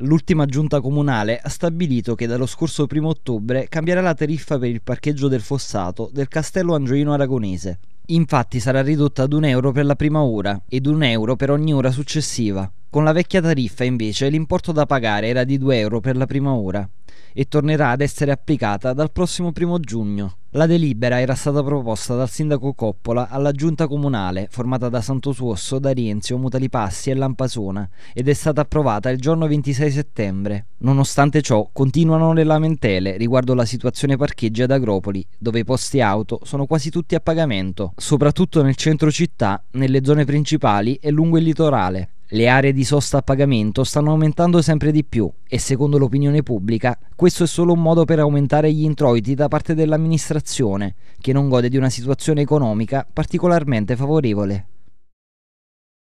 L'ultima giunta comunale ha stabilito che dallo scorso 1 ottobre cambierà la tariffa per il parcheggio del fossato del castello Angioino Aragonese. Infatti sarà ridotta ad un euro per la prima ora ed un euro per ogni ora successiva. Con la vecchia tariffa invece l'importo da pagare era di 2 euro per la prima ora e tornerà ad essere applicata dal prossimo primo giugno. La delibera era stata proposta dal sindaco Coppola alla giunta comunale, formata da Santosuosso, Suosso, da Rienzio, Mutalipassi e Lampasona, ed è stata approvata il giorno 26 settembre. Nonostante ciò, continuano le lamentele riguardo la situazione parcheggi ad Agropoli, dove i posti auto sono quasi tutti a pagamento, soprattutto nel centro città, nelle zone principali e lungo il litorale. Le aree di sosta a pagamento stanno aumentando sempre di più e secondo l'opinione pubblica questo è solo un modo per aumentare gli introiti da parte dell'amministrazione, che non gode di una situazione economica particolarmente favorevole.